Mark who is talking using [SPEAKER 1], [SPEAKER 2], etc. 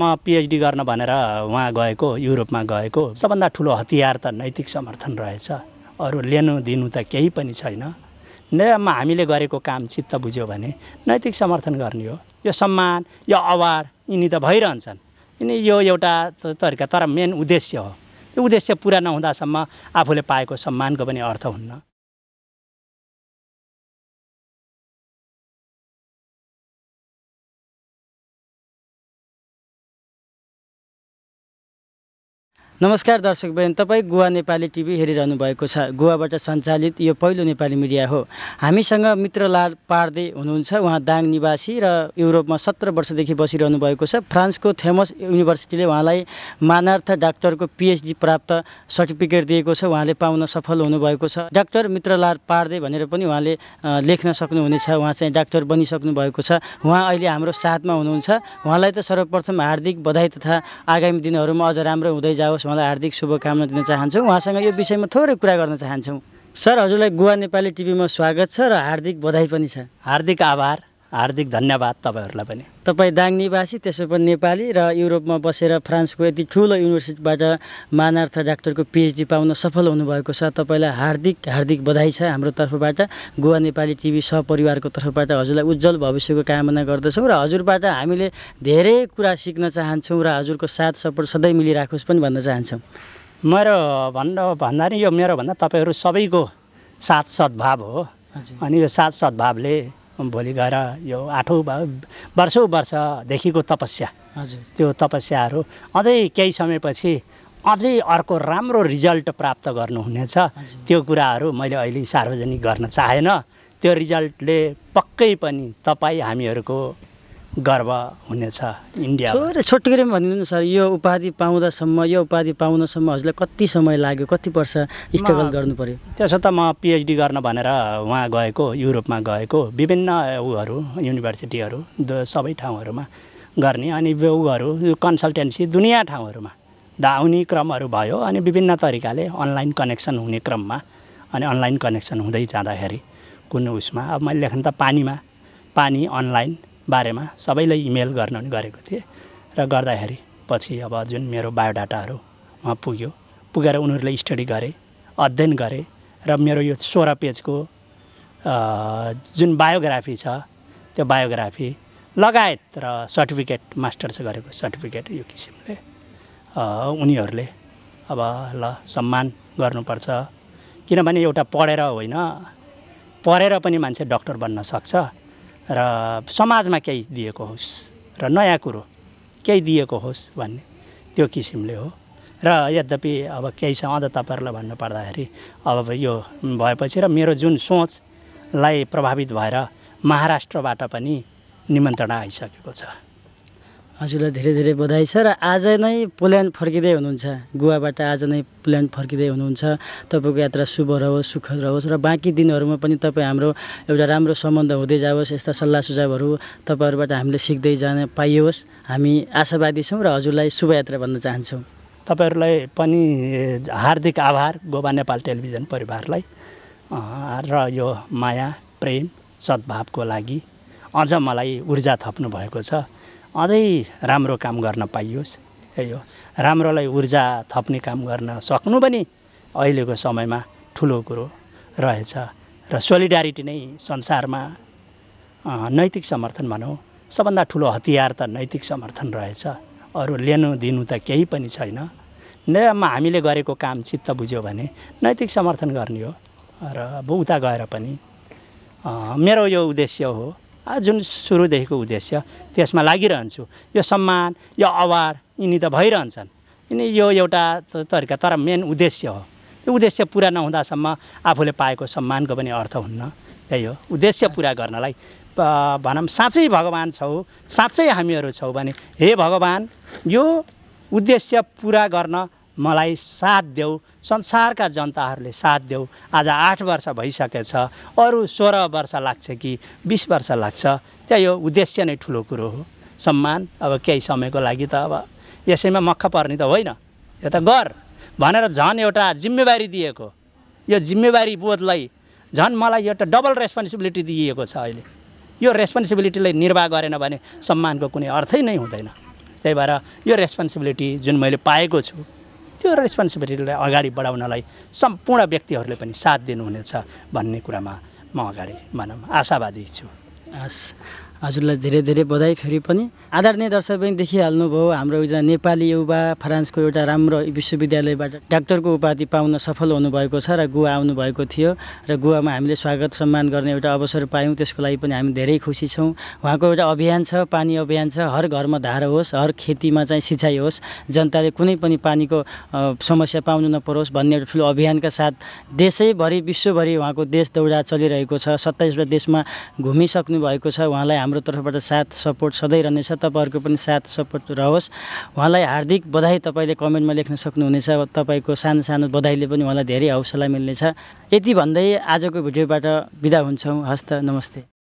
[SPEAKER 1] म पिएचडी गर्न भनेर उहाँ गएको युरोपमा गएको सबभन्दा ठुलो हतियार त नैतिक समर्थन रहेछ अरू लिनु दिनु त केही पनि छैन नयाँमा हामीले गरेको काम चित्त बुझ्यो भने नैतिक समर्थन गर्ने हो यो सम्मान यो अवार्ड यिनी त भइरहन्छन् यिनी यो एउटा तरिका तर मेन उद्देश्य हो त्यो उद्देश्य पुरा नहुँदासम्म आफूले पाएको सम्मानको पनि अर्थ हुन्न
[SPEAKER 2] नमस्कार दर्शक बहिनी तपाईँ गोवा नेपाली टिभी हेरिरहनु भएको छ गोवाबाट सञ्चालित यो पहिलो नेपाली मिडिया हो हामीसँग मित्रलाल पार्दे हुनुहुन्छ उहाँ दाङ निवासी र युरोपमा सत्र वर्षदेखि बसिरहनु भएको छ फ्रान्सको थेमस युनिभर्सिटीले उहाँलाई मानार्थ डाक्टरको पिएचडी प्राप्त सर्टिफिकेट दिएको छ उहाँले पाउन सफल हुनुभएको छ डाक्टर मित्रलाल पार्दे भनेर पनि उहाँले लेख्न सक्नुहुनेछ उहाँ चाहिँ डाक्टर बनिसक्नु भएको छ उहाँ अहिले हाम्रो साथमा हुनुहुन्छ उहाँलाई त सर्वप्रथम हार्दिक बधाई तथा आगामी दिनहरूमा अझ राम्रो हुँदै जाओस् उहाँलाई हार्दिक शुभकामना दिन चाहन्छु उहाँसँग यो विषयमा थोरै कुरा गर्न चाहन्छौँ सर हजुरलाई गोवा नेपाली टिभीमा स्वागत छ र हार्दिक बधाई पनि छ
[SPEAKER 1] हार्दिक आभार हार्दिक धन्यवाद तपाईँहरूलाई पनि
[SPEAKER 2] तपाईँ दाङ निवासी त्यसो पनि नेपाली र युरोपमा बसेर फ्रान्सको यति ठुलो युनिभर्सिटीबाट मानार्थ डाक्टरको पिएचडी पाउन सफल हुनुभएको छ तपाईँलाई हार्दिक हार्दिक बधाई छ हाम्रो तर्फबाट गोवा नेपाली टिभी सहपरिवारको तर्फबाट हजुरलाई उज्जवल भविष्यको कामना गर्दछौँ र हजुरबाट हामीले धेरै कुरा सिक्न
[SPEAKER 1] चाहन्छौँ र हजुरको साथ सपोर्ट सधैँ मिलिराखोस् पनि भन्न चाहन्छौँ मेरो भन्न भन्दा नि यो मेरो भन्दा तपाईँहरू सबैको साथ सद्भाव हो अनि यो साथ सद्भावले भोलि गएर यो आठौँ वर्षौँ वर्षदेखिको तपस्या हजुर त्यो तपस्याहरू अझै केही समयपछि अझै अर्को राम्रो रिजल्ट प्राप्त गर्नुहुनेछ त्यो कुराहरू मैले अहिले सार्वजनिक गर्न चाहेन त्यो रिजल्टले पक्कै पनि तपाईँ हामीहरूको गर्व हुनेछ इन्डिया छोरी
[SPEAKER 2] छोटकरी भनिदिनु सर यो उपाधि पाउँदासम्म यो उपाधि पाउनसम्म हजुरलाई कति समय लाग्यो कति वर्ष
[SPEAKER 1] स्ट्रगल गर्नु पऱ्यो त्यसो त म पिएचडी गर्न भनेर उहाँ गएको युरोपमा गएको विभिन्न उहरू युनिभर्सिटीहरू सबै ठाउँहरूमा गर्ने अनि उहरू कन्सल्टेन्सी दुनियाँ ठाउँहरूमा धाउने क्रमहरू भयो अनि विभिन्न तरिकाले अनलाइन कनेक्सन हुने क्रममा अनि अनलाइन कनेक्सन हुँदै जाँदाखेरि कुन उसमा अब मैले लेख्न त पानीमा पानी अनलाइन बारेमा सबैलाई इमेल गर्न पनि गरेको थिएँ र गर्दाखेरि पछि अब जुन मेरो बायोडाटाहरू उहाँ पुग्यो पुगेर उनीहरूले स्टडी गरे अध्ययन गरे र मेरो यो सोह्र पेजको जुन बायोग्राफी छ त्यो बायोग्राफी लगायत र सर्टिफिकेट मास्टर्स गरेको सर्टिफिकेट यो किसिमले उनीहरूले अब ल सम्मान गर्नुपर्छ किनभने एउटा पढेर होइन पढेर पनि मान्छे डक्टर बन्न सक्छ र समाजमा केही दिएको होस् र नयाँ कुरो केही दिएको होस् भन्ने त्यो किसिमले हो र यद्यपि अब केही छ अझ तपाईँहरूलाई भन्नुपर्दाखेरि अब यो भएपछि र मेरो जुन सोचलाई प्रभावित भएर महाराष्ट्रबाट पनि निमन्त्रणा आइसकेको छ हजुरलाई धेरै धेरै
[SPEAKER 2] बधाई छ र आज नै पोल्यान्ड फर्किँदै हुनुहुन्छ गोवाबाट आज नै पोल्यान्ड फर्किँदै हुनुहुन्छ तपाईँको यात्रा शुभ रहोस् सुखद रहोस् र बाँकी दिनहरूमा पनि तपाईँ हाम्रो एउटा राम्रो सम्बन्ध हुँदै जाओस् यस्ता सल्लाह सुझावहरू तपाईँहरूबाट हामीले सिक्दै जान पाइयोस् हामी आशावादी
[SPEAKER 1] छौँ र हजुरलाई शुभयात्रा भन्न चाहन्छौँ तपाईँहरूलाई पनि हार्दिक आभार गोवा नेपाल टेलिभिजन परिवारलाई र यो माया प्रेम सद्भावको लागि अझ मलाई ऊर्जा थप्नु भएको छ अझै राम्रो काम गर्न पाइयोस् यही हो राम्रोलाई ऊर्जा थप्ने काम गर्न सक्नु पनि अहिलेको समयमा ठुलो कुरो रहेछ र सोलिडारिटी नै संसारमा नैतिक समर्थन भनौँ सबभन्दा ठुलो हतियार त नैतिक समर्थन रहेछ अरू लिनु दिनु त केही पनि छैन नयाँमा हामीले गरेको काम चित्त बुझ्यो भने नैतिक समर्थन गर्ने हो र उता गएर पनि मेरो यो उद्देश्य हो जुन सुरुदेखिको उद्देश्य त्यसमा लागिरहन्छु यो सम्मान यो अवार्ड यिनी त भइरहन्छन् यिनी यो एउटा तरिका तर मेन उद्देश्य हो त्यो उद्देश्य पुरा नहुँदासम्म आफूले पाएको सम्मानको पनि अर्थ हुन्न त्यही हो उद्देश्य पुरा गर्नलाई भनौँ साँच्चै भगवान् छौ साँच्चै हामीहरू छौँ भने हे भगवान् यो उद्देश्य पुरा गर्न मलाई साथ देऊ संसारका जनताहरूले साथ देऊ आज आठ वर्ष भइसकेछ अरू सोह्र वर्ष लाग्छ कि बिस वर्ष लाग्छ त्यही हो उद्देश्य नै ठुलो कुरो हो सम्मान अब केही समयको लागि त अब यसैमा मख पर्ने त होइन यो त गर भनेर झन् एउटा जिम्मेवारी दिएको यो जिम्मेवारी बोधलाई झन् मलाई एउटा डबल रेस्पोन्सिबिलिटी दिइएको छ अहिले यो रेस्पोन्सिबिलिटीलाई निर्वाह गरेन भने सम्मानको कुनै अर्थै नै हुँदैन त्यही भएर यो रेस्पोन्सिबिलिटी जुन मैले पाएको छु त्यो रेस्पोन्सिबिलिटीलाई अगाडि बढाउनलाई सम्पूर्ण व्यक्तिहरूले पनि साथ दिनुहुनेछ भन्ने कुरामा म अगाडि भनौँ आशावादी छु हस् हजुरलाई धेरै धेरै बधाई फेरि पनि आदरणीय दर्शक पनि देखिहाल्नुभयो
[SPEAKER 2] हाम्रो एकजना नेपाली युवा फ्रान्सको एउटा राम्रो विश्वविद्यालयबाट डाक्टरको उपाधि पाउन सफल हुनुभएको छ र गुवा आउनुभएको थियो र गोवामा हामीले स्वागत सम्मान गर्ने एउटा अवसर पायौँ त्यसको लागि पनि हामी धेरै खुसी छौँ उहाँको एउटा अभियान छ पानी अभियान छ हर घरमा धारा होस् हर खेतीमा चाहिँ सिँचाइ होस् जनताले कुनै पनि पानीको समस्या पाउनु नपरोस् भन्ने एउटा ठुलो अभियानका साथ देशैभरि विश्वभरि उहाँको देश दौडा चलिरहेको छ सत्ताइसवटा देशमा घुमिसक्नु भएको छ उहाँलाई हाम्रो तर्फबाट साथ सपोर्ट सधैँ रहनेछ तपाईँहरूको पनि साथ सपोर्ट रहोस् उहाँलाई हार्दिक बधाई तपाईँले कमेन्टमा लेख्न सक्नुहुनेछ तपाईँको सानो सानो बधाईले पनि उहाँलाई धेरै हौसला मिल्नेछ यति भन्दै आजको भिडियोबाट बिदा हुन्छौँ हस्त नमस्ते